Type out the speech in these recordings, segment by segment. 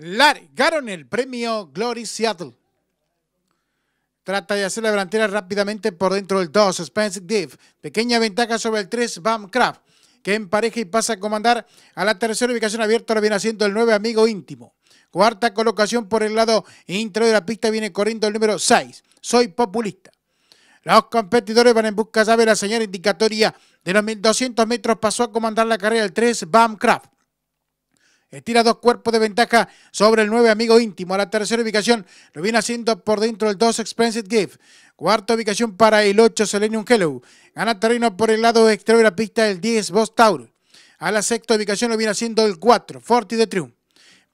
largaron el premio Glory Seattle. Trata de hacer la delantera rápidamente por dentro del 2, Spence Div. Pequeña ventaja sobre el 3, Craft, que empareja y pasa a comandar a la tercera ubicación abierta. lo viene haciendo el 9, amigo íntimo. Cuarta colocación por el lado intro de la pista viene corriendo el número 6. Soy populista. Los competidores van en busca, de la señora indicatoria de los 1200 metros. Pasó a comandar la carrera del 3, Craft. Estira dos cuerpos de ventaja sobre el 9 amigo íntimo. A la tercera ubicación lo viene haciendo por dentro el 2 Expensive Gift. Cuarta ubicación para el 8 Selenium Hello. Gana terreno por el lado exterior de la pista el 10 Boss Tauro. A la sexta ubicación lo viene haciendo el 4 Forty de Triumph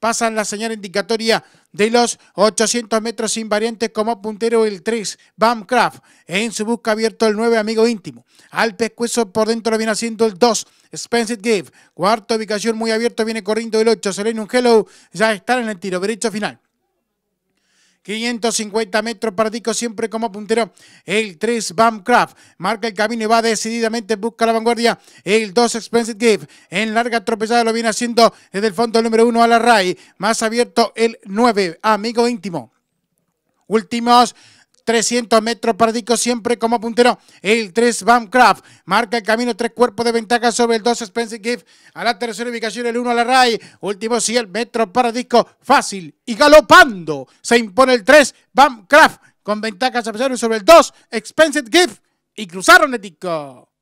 pasan la señal indicatoria de los 800 metros variantes como puntero el 3, Bamcraft, en su busca abierto el 9, amigo íntimo. Al pescuezo por dentro lo viene haciendo el 2, Spencer Gave. Cuarta ubicación muy abierto viene corriendo el 8, un Hello, ya están en el tiro, derecho final. 550 metros para siempre como puntero. El 3 Bamcraft. marca el camino y va decididamente, busca la vanguardia. El 2 Expensive Give. en larga tropezada lo viene haciendo desde el fondo número 1 a la RAI. Más abierto el 9, amigo íntimo. Últimos 300 metros para disco, siempre como puntero. El 3 BAMCRAFT. marca el camino, tres cuerpos de ventaja sobre el 2 EXPENSIVE Gift. A la tercera ubicación el 1 a la RAI. Último 100 metros para disco, fácil y galopando. Se impone el 3 BAMCRAFT. con ventaja sobre el 2 Expensive Gift y cruzaron el disco.